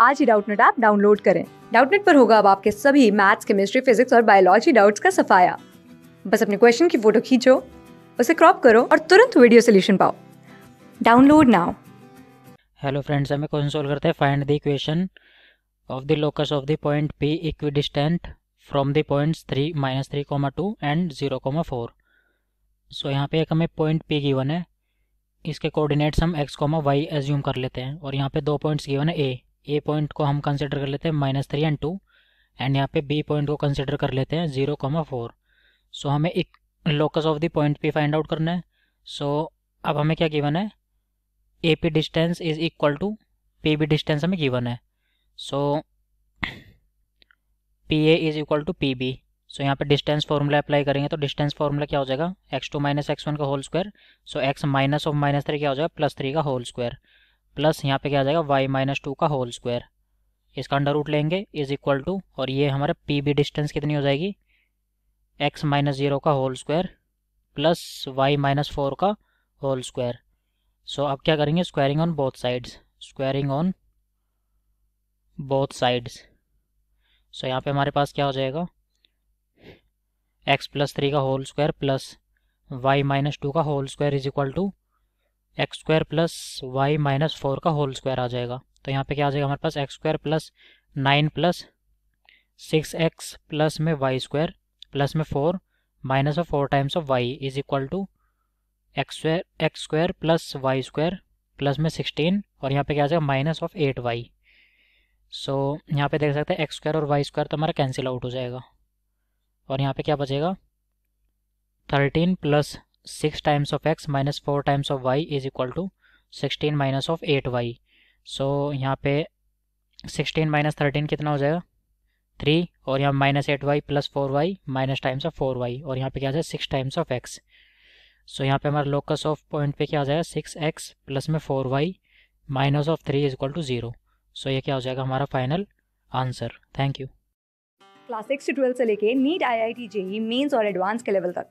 आज ही Doubtnut app download करें डाउटनेट पर होगा अब आपके सभी मैथ्स केमिस्ट्री फिजिक्स और बायोलॉजी डाउट्स का सफाया बस अपने क्वेश्चन की फोटो खींचो उसे क्रॉप करो और तुरंत वीडियो सोल्यूशन पाओ डाउनलोड नाउ हेलो फ्रेंड्स हमें क्वेश्चन सोल्व करते हैं find the equation of the locus of the point P equidistant from the points three minus three comma two and zero comma four so यहाँ पे एक हमें point P given है इसके coordinates हम एक्स कॉमा वाई एज्यूम कर लेते हैं और यहाँ पे दो पॉइंट्स गिवन है ए ए पॉइंट को हम कंसिडर कर लेते हैं minus three and two and यहाँ पे बी पॉइंट को कंसिडर कर लेते हैं जीरो कॉमा फोर सो हमें एक locus of the point P find out करना है सो so, अब हमें क्या गिवन है A P distance is equal to P B distance हमें गिवन है so P A is equal to P B so यहाँ पे डिस्टेंस फॉर्मूला अप्लाई करेंगे तो डिस्टेंस फॉर्मूला क्या हो जाएगा x two minus x one का whole square so x minus of minus three क्या हो जाएगा प्लस थ्री का होल स्क्वायर प्लस यहाँ पे क्या आ जाएगा वाई माइनस टू का होल स्क्वायर इसका अंडर रूट लेंगे इज इक्वल टू और ये हमारा पी बी डिस्टेंस कितनी हो जाएगी एक्स माइनस ज़ीरो का whole square plus y minus four का होल स्क्वायर सो अब क्या करेंगे squaring on both sides squaring on both sides so यहाँ पे हमारे पास क्या हो जाएगा एक्स प्लस थ्री का whole square plus y minus two का whole square is equal to x square plus y minus four का होल स्क्वायर आ जाएगा तो यहाँ पे क्या आ जाएगा हमारे पास x square plus nine plus six x plus में वाई स्क्वायर प्लस में four minus of four times of y is equal to x square x square plus y square plus में सिक्सटीन और यहाँ पे क्या आ जाएगा minus of eight y so यहाँ पे देख सकते हैं एक्स स्क्वायर और वाई स्क्वायर तो हमारा कैंसिल आउट हो जाएगा और यहाँ पे क्या बचेगा thirteen plus 6 times of x minus 4 times of y is equal to sixteen minus of eight y so यहाँ पे सिक्सटीन माइनस थर्टीन कितना हो जाएगा थ्री और यहाँ minus eight y plus four y minus times of four y और यहाँ पे क्या जाएगा six times of x so यहाँ पे हमारा लोकस ऑफ पॉइंट पे क्या जाएगा सिक्स एक्स प्लस में four y minus of three is equal to zero so ये क्या हो जाएगा हमारा final answer thank you class six से लेके NEET I I T JEE Mains और एडवांस के लेवल तक